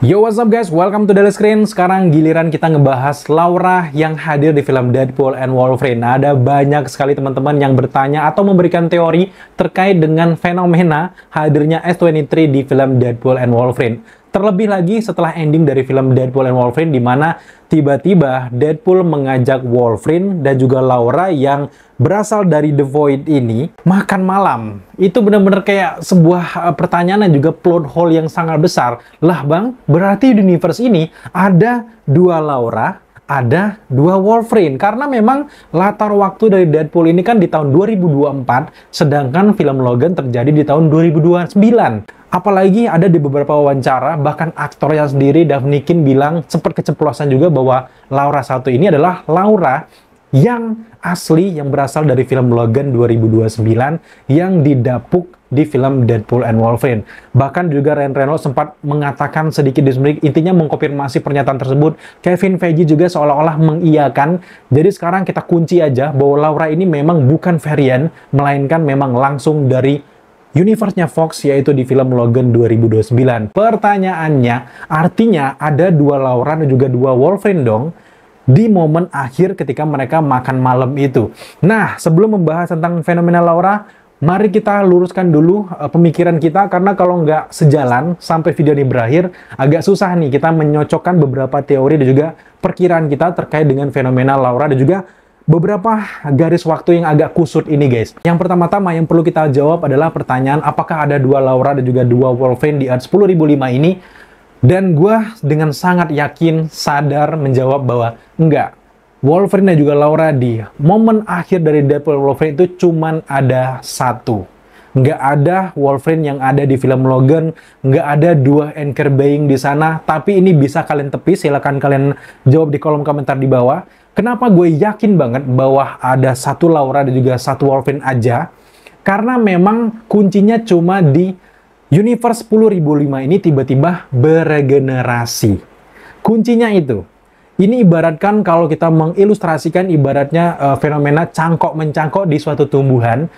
Yo what's up guys, welcome to Daily Screen. Sekarang giliran kita ngebahas Laura yang hadir di film Deadpool and Wolverine. Nah, ada banyak sekali teman-teman yang bertanya atau memberikan teori terkait dengan fenomena hadirnya S23 di film Deadpool and Wolverine. Terlebih lagi setelah ending dari film Deadpool and Wolverine di mana tiba-tiba Deadpool mengajak Wolverine dan juga Laura yang berasal dari The Void ini makan malam. Itu benar-benar kayak sebuah eh, pertanyaan dan juga plot hole yang sangat besar. Lah bang, berarti di universe ini ada dua Laura ada dua Wolverine karena memang latar waktu dari Deadpool ini kan di tahun 2024 sedangkan film Logan terjadi di tahun 2029. Apalagi ada di beberapa wawancara, bahkan aktor yang sendiri, Daphne King bilang seperti keceplosan juga bahwa Laura satu ini adalah Laura yang asli yang berasal dari film Logan 2029 yang didapuk di film Deadpool and Wolverine. Bahkan juga Ryan Reynolds sempat mengatakan sedikit di intinya mengkonfirmasi pernyataan tersebut. Kevin Feige juga seolah-olah mengiyakan. Jadi sekarang kita kunci aja bahwa Laura ini memang bukan varian, melainkan memang langsung dari universe-nya Fox yaitu di film Logan 2029. Pertanyaannya, artinya ada dua Laura dan juga dua Wolverine dong di momen akhir ketika mereka makan malam itu. Nah, sebelum membahas tentang fenomena Laura, mari kita luruskan dulu uh, pemikiran kita karena kalau nggak sejalan sampai video ini berakhir agak susah nih kita menyocokkan beberapa teori dan juga perkiraan kita terkait dengan fenomena Laura dan juga beberapa garis waktu yang agak kusut ini guys. Yang pertama-tama yang perlu kita jawab adalah pertanyaan apakah ada dua Laura dan juga dua Wolverine di Earth 10.005 ini dan gue dengan sangat yakin, sadar menjawab bahwa enggak. Wolverine dan juga Laura di momen akhir dari Deadpool Wolverine itu cuman ada satu. Enggak ada Wolverine yang ada di film Logan, enggak ada dua anchor baying di sana, tapi ini bisa kalian tepis, silahkan kalian jawab di kolom komentar di bawah. Kenapa gue yakin banget bahwa ada satu Laura dan juga satu Wolverine aja? Karena memang kuncinya cuma di universe 10.005 ini tiba-tiba beregenerasi. Kuncinya itu. Ini ibaratkan kalau kita mengilustrasikan ibaratnya e, fenomena cangkok mencangkok di suatu tumbuhan,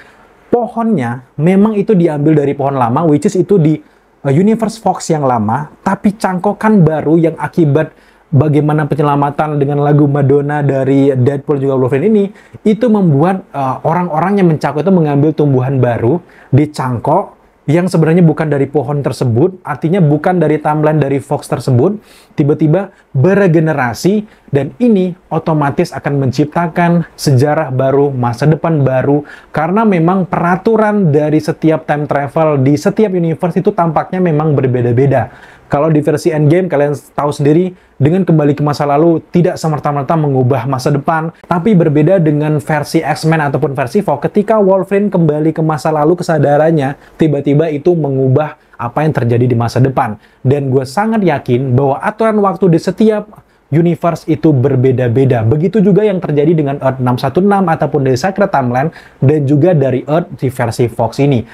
pohonnya memang itu diambil dari pohon lama which is itu di e, universe fox yang lama, tapi cangkokan baru yang akibat bagaimana penyelamatan dengan lagu Madonna dari Deadpool juga Wolverine ini itu membuat eh, orang-orang orang -orang yang mencangkok itu mengambil tumbuhan baru dicangkok yang sebenarnya bukan dari pohon tersebut, artinya bukan dari timeline dari Fox tersebut, tiba-tiba beregenerasi dan ini otomatis akan menciptakan sejarah baru, masa depan baru karena memang peraturan dari setiap time travel di setiap universe itu tampaknya memang berbeda-beda. Kalau di versi Endgame kalian tahu sendiri dengan kembali ke masa lalu tidak semerta-merta mengubah masa depan, tapi berbeda dengan versi X-Men ataupun versi Fox ketika Wolverine kembali ke masa lalu kesadarannya, tiba-tiba itu mengubah apa yang terjadi di masa depan. Dan gue sangat yakin bahwa aturan waktu di setiap universe itu berbeda-beda. Begitu juga yang terjadi dengan Earth 616 ataupun dari Sacred Timeline dan juga dari Earth di versi Fox ini.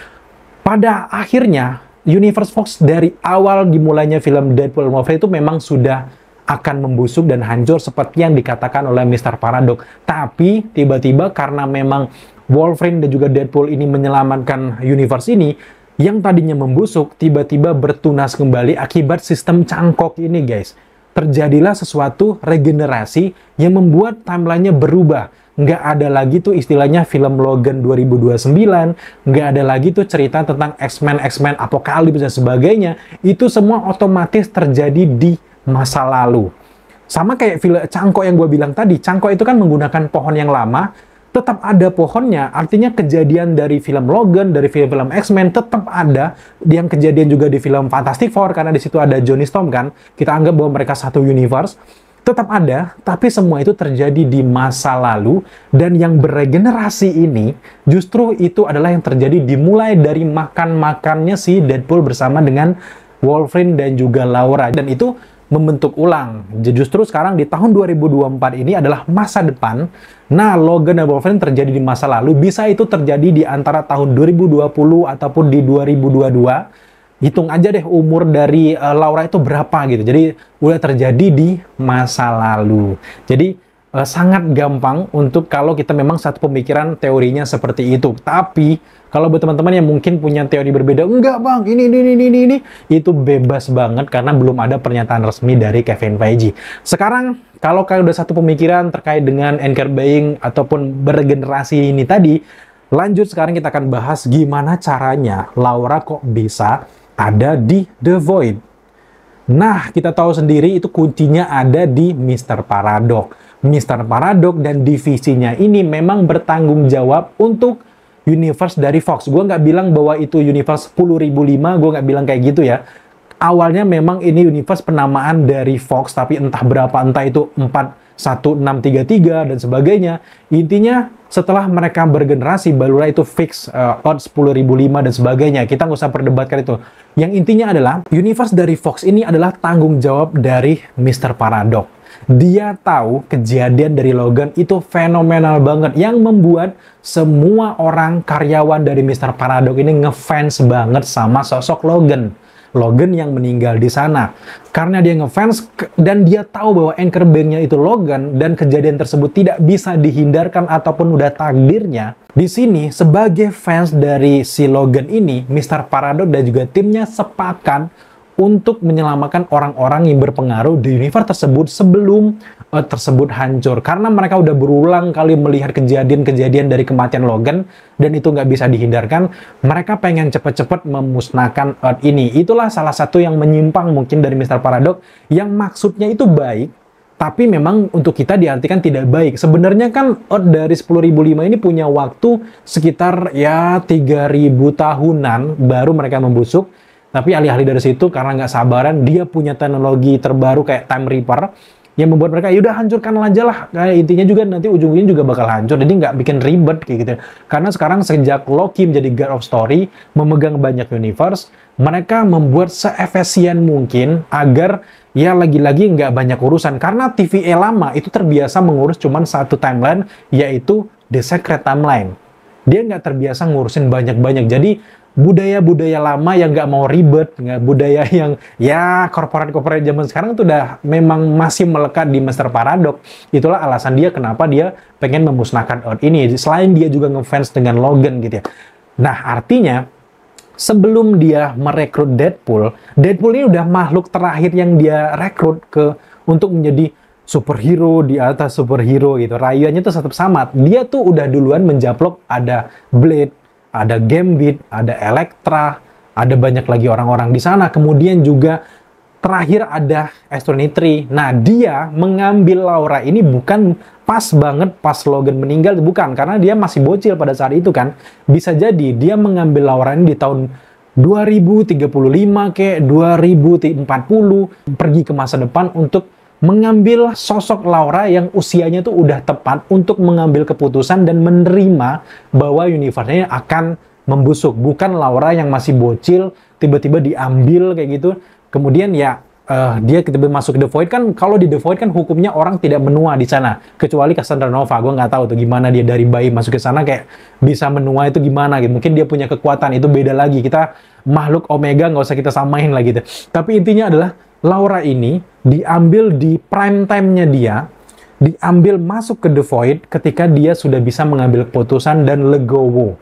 Pada akhirnya, universe Fox dari awal dimulainya film Deadpool Wolverine itu memang sudah akan membusuk dan hancur seperti yang dikatakan oleh Mr. Paradox. Tapi tiba-tiba karena memang Wolverine dan juga Deadpool ini menyelamatkan universe ini, yang tadinya membusuk tiba-tiba bertunas kembali akibat sistem cangkok ini guys. Terjadilah sesuatu regenerasi yang membuat timelinenya berubah. Nggak ada lagi tuh istilahnya film Logan 2029, nggak ada lagi tuh cerita tentang X-Men, X-Men Apokalips dan sebagainya. Itu semua otomatis terjadi di masa lalu. Sama kayak film cangkok yang gue bilang tadi, cangkok itu kan menggunakan pohon yang lama, tetap ada pohonnya, artinya kejadian dari film Logan, dari film-film X-Men tetap ada, yang kejadian juga di film Fantastic Four, karena di situ ada Johnny Storm kan, kita anggap bahwa mereka satu universe, tetap ada, tapi semua itu terjadi di masa lalu, dan yang beregenerasi ini, justru itu adalah yang terjadi dimulai dari makan-makannya si Deadpool bersama dengan Wolverine dan juga Laura, dan itu membentuk ulang. Justru sekarang di tahun 2024 ini adalah masa depan. Nah, Logan dan Wolverine terjadi di masa lalu. Bisa itu terjadi di antara tahun 2020 ataupun di 2022. Hitung aja deh umur dari uh, Laura itu berapa gitu. Jadi, udah terjadi di masa lalu. Jadi, uh, sangat gampang untuk kalau kita memang satu pemikiran teorinya seperti itu. Tapi kalau buat teman-teman yang mungkin punya teori berbeda, enggak bang, ini, ini, ini, ini, ini, itu bebas banget karena belum ada pernyataan resmi dari Kevin Feige. Sekarang, kalau kalian udah satu pemikiran terkait dengan anchor buying ataupun bergenerasi ini tadi, lanjut sekarang kita akan bahas gimana caranya Laura kok bisa ada di The Void. Nah, kita tahu sendiri itu kuncinya ada di Mr. Paradox Mr. Paradox dan divisinya ini memang bertanggung jawab untuk universe dari Fox. Gue nggak bilang bahwa itu universe 10.005, gue nggak bilang kayak gitu ya. Awalnya memang ini universe penamaan dari Fox, tapi entah berapa, entah itu 41633 dan sebagainya. Intinya setelah mereka bergenerasi, barulah itu fix uh, odds 10.005 dan sebagainya. Kita nggak usah perdebatkan itu. Yang intinya adalah, universe dari Fox ini adalah tanggung jawab dari Mr. Paradox dia tahu kejadian dari Logan itu fenomenal banget yang membuat semua orang karyawan dari Mr. Paradox ini ngefans banget sama sosok Logan. Logan yang meninggal di sana. Karena dia ngefans dan dia tahu bahwa anchor banknya itu Logan dan kejadian tersebut tidak bisa dihindarkan ataupun udah takdirnya. Di sini sebagai fans dari si Logan ini, Mr. Paradox dan juga timnya sepakat untuk menyelamatkan orang-orang yang berpengaruh di universe tersebut sebelum uh, tersebut hancur. Karena mereka udah berulang kali melihat kejadian-kejadian dari kematian Logan dan itu nggak bisa dihindarkan. Mereka pengen cepet-cepet memusnahkan Earth ini. Itulah salah satu yang menyimpang mungkin dari Mr. Paradox yang maksudnya itu baik tapi memang untuk kita diartikan tidak baik. Sebenarnya kan Earth dari 10.005 ini punya waktu sekitar ya 3.000 tahunan baru mereka membusuk tapi alih-alih dari situ karena nggak sabaran, dia punya teknologi terbaru kayak Time Reaper yang membuat mereka yaudah hancurkan aja lah. Kayak intinya juga nanti ujung-ujungnya juga bakal hancur. Jadi nggak bikin ribet kayak gitu. Karena sekarang sejak Loki menjadi God of Story, memegang banyak universe, mereka membuat seefisien mungkin agar ya lagi-lagi nggak banyak urusan. Karena TVA e lama itu terbiasa mengurus cuma satu timeline, yaitu The Secret Timeline dia nggak terbiasa ngurusin banyak-banyak. Jadi budaya-budaya lama yang nggak mau ribet, nggak budaya yang ya korporat-korporat zaman sekarang tuh udah memang masih melekat di master paradox Itulah alasan dia kenapa dia pengen memusnahkan Earth ini. Selain dia juga ngefans dengan Logan gitu ya. Nah artinya sebelum dia merekrut Deadpool, Deadpool ini udah makhluk terakhir yang dia rekrut ke untuk menjadi superhero di atas superhero gitu. Rayuannya tuh tetap sama. Dia tuh udah duluan menjaplok ada Blade, ada Gambit, ada Elektra, ada banyak lagi orang-orang di sana. Kemudian juga terakhir ada Astronitri. Nah, dia mengambil Laura ini bukan pas banget pas Logan meninggal, bukan. Karena dia masih bocil pada saat itu kan. Bisa jadi dia mengambil Laura ini di tahun 2035 ke 2040 pergi ke masa depan untuk mengambil sosok Laura yang usianya tuh udah tepat untuk mengambil keputusan dan menerima bahwa universe-nya akan membusuk. Bukan Laura yang masih bocil, tiba-tiba diambil kayak gitu. Kemudian ya uh, dia tiba masuk ke the void kan kalau di the void kan hukumnya orang tidak menua di sana kecuali Cassandra Nova gue nggak tahu tuh gimana dia dari bayi masuk ke sana kayak bisa menua itu gimana gitu mungkin dia punya kekuatan itu beda lagi kita makhluk omega nggak usah kita samain lagi gitu tapi intinya adalah Laura ini diambil di prime time-nya dia diambil masuk ke the void ketika dia sudah bisa mengambil keputusan dan legowo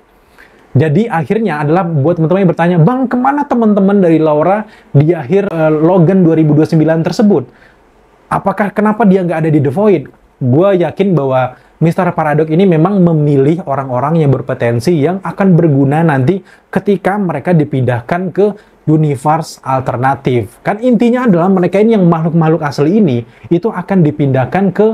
jadi akhirnya adalah buat teman-teman yang bertanya, Bang, kemana teman-teman dari Laura di akhir uh, Logan 2029 tersebut? Apakah kenapa dia nggak ada di The Void? Gue yakin bahwa Mr. Paradox ini memang memilih orang-orang yang berpotensi yang akan berguna nanti ketika mereka dipindahkan ke universe alternatif. Kan intinya adalah mereka ini yang makhluk-makhluk asli ini itu akan dipindahkan ke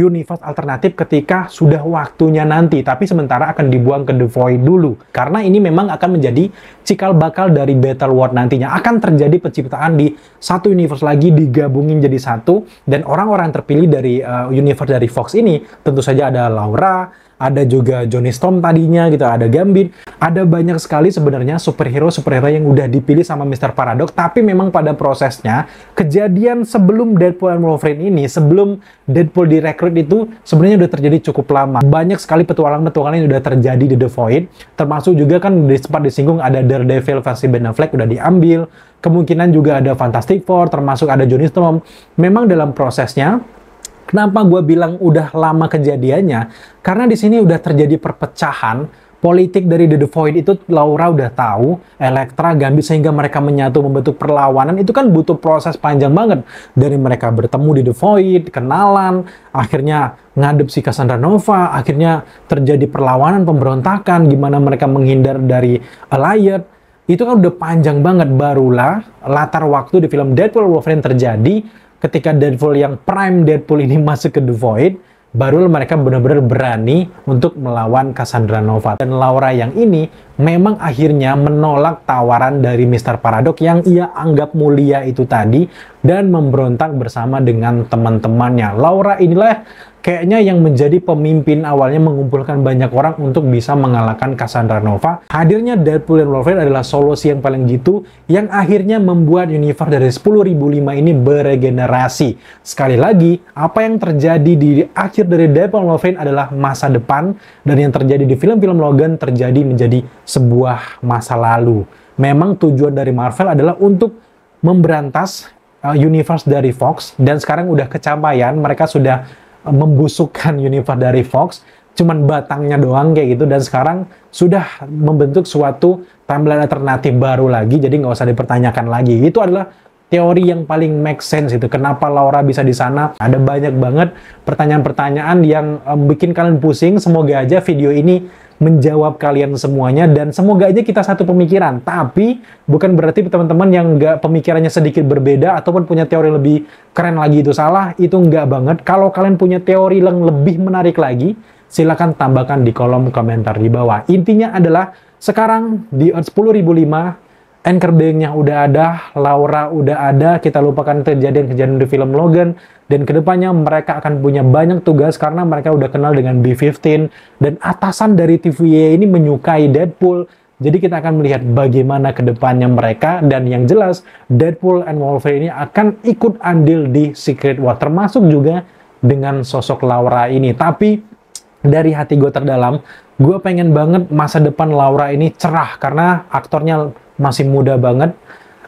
universe alternatif ketika sudah waktunya nanti, tapi sementara akan dibuang ke The Void dulu. Karena ini memang akan menjadi cikal bakal dari Battle World nantinya. Akan terjadi penciptaan di satu universe lagi digabungin jadi satu, dan orang-orang terpilih dari uh, universe dari Fox ini, tentu saja ada Laura, ada juga Johnny Storm tadinya gitu, ada Gambit, ada banyak sekali sebenarnya superhero-superhero yang udah dipilih sama Mr. Paradox, tapi memang pada prosesnya kejadian sebelum Deadpool and Wolverine ini, sebelum Deadpool direkrut itu sebenarnya udah terjadi cukup lama. Banyak sekali petualangan-petualangan yang udah terjadi di The Void, termasuk juga kan di sempat disinggung ada Daredevil versi Ben Affleck udah diambil, kemungkinan juga ada Fantastic Four, termasuk ada Johnny Storm. Memang dalam prosesnya Kenapa gue bilang udah lama kejadiannya? Karena di sini udah terjadi perpecahan, politik dari The, Void itu Laura udah tahu, Elektra, Gambit sehingga mereka menyatu membentuk perlawanan itu kan butuh proses panjang banget dari mereka bertemu di The Void, kenalan, akhirnya ngadep si Cassandra Nova, akhirnya terjadi perlawanan, pemberontakan, gimana mereka menghindar dari Allied. Itu kan udah panjang banget barulah latar waktu di film Deadpool Wolverine terjadi ketika Deadpool yang prime Deadpool ini masuk ke The Void, baru mereka benar-benar berani untuk melawan Cassandra Nova. Dan Laura yang ini memang akhirnya menolak tawaran dari Mr. Paradox yang ia anggap mulia itu tadi dan memberontak bersama dengan teman-temannya. Laura inilah kayaknya yang menjadi pemimpin awalnya mengumpulkan banyak orang untuk bisa mengalahkan Cassandra Nova. Hadirnya Deadpool dan Wolverine adalah solusi yang paling jitu yang akhirnya membuat universe dari 10.005 ini beregenerasi. Sekali lagi, apa yang terjadi di akhir dari Deadpool dan Wolverine adalah masa depan dan yang terjadi di film-film Logan terjadi menjadi sebuah masa lalu. Memang tujuan dari Marvel adalah untuk memberantas Uh, universe dari Fox dan sekarang udah kecampaian mereka sudah uh, membusukkan universe dari Fox cuman batangnya doang kayak gitu dan sekarang sudah membentuk suatu timeline alternatif baru lagi jadi nggak usah dipertanyakan lagi itu adalah teori yang paling make sense itu kenapa Laura bisa di sana ada banyak banget pertanyaan-pertanyaan yang um, bikin kalian pusing semoga aja video ini menjawab kalian semuanya dan semoga aja kita satu pemikiran. Tapi bukan berarti teman-teman yang nggak pemikirannya sedikit berbeda ataupun punya teori lebih keren lagi itu salah, itu nggak banget. Kalau kalian punya teori yang lebih menarik lagi, silahkan tambahkan di kolom komentar di bawah. Intinya adalah sekarang di 10.005 anchor nya udah ada, Laura udah ada, kita lupakan kejadian-kejadian di film Logan, dan kedepannya mereka akan punya banyak tugas karena mereka udah kenal dengan B-15, dan atasan dari TVA ini menyukai Deadpool, jadi kita akan melihat bagaimana kedepannya mereka, dan yang jelas Deadpool and Wolverine ini akan ikut andil di Secret War, termasuk juga dengan sosok Laura ini. Tapi dari hati gue terdalam, gue pengen banget masa depan Laura ini cerah karena aktornya masih muda banget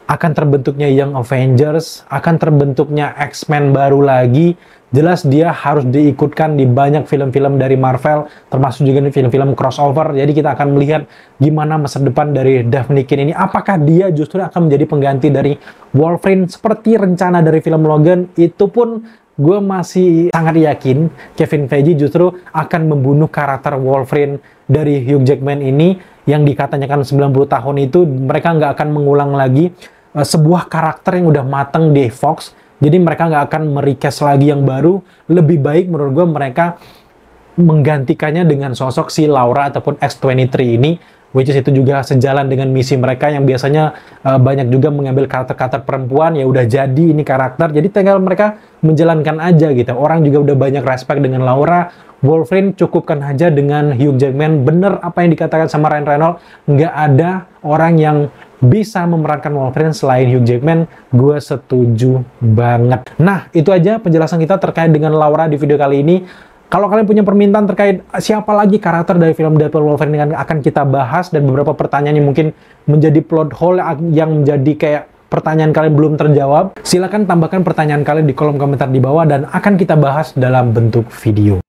akan terbentuknya Young Avengers, akan terbentuknya X-Men baru lagi. Jelas dia harus diikutkan di banyak film-film dari Marvel, termasuk juga di film-film crossover. Jadi kita akan melihat gimana masa depan dari Daphne King ini. Apakah dia justru akan menjadi pengganti dari Wolverine seperti rencana dari film Logan itu pun gue masih sangat yakin Kevin Feige justru akan membunuh karakter Wolverine dari Hugh Jackman ini yang dikatakan 90 tahun itu mereka nggak akan mengulang lagi uh, sebuah karakter yang udah mateng di Fox jadi mereka nggak akan merikes lagi yang baru lebih baik menurut gue mereka menggantikannya dengan sosok si Laura ataupun X23 ini which is itu juga sejalan dengan misi mereka yang biasanya uh, banyak juga mengambil karakter-karakter perempuan ya udah jadi ini karakter jadi tinggal mereka menjalankan aja gitu orang juga udah banyak respect dengan Laura Wolverine cukupkan aja dengan Hugh Jackman bener apa yang dikatakan sama Ryan Reynolds nggak ada orang yang bisa memerankan Wolverine selain Hugh Jackman, gue setuju banget. Nah, itu aja penjelasan kita terkait dengan Laura di video kali ini. Kalau kalian punya permintaan terkait eh, siapa lagi karakter dari film Deadpool Wolverine yang akan kita bahas dan beberapa pertanyaan yang mungkin menjadi plot hole yang menjadi kayak pertanyaan kalian belum terjawab, silakan tambahkan pertanyaan kalian di kolom komentar di bawah dan akan kita bahas dalam bentuk video.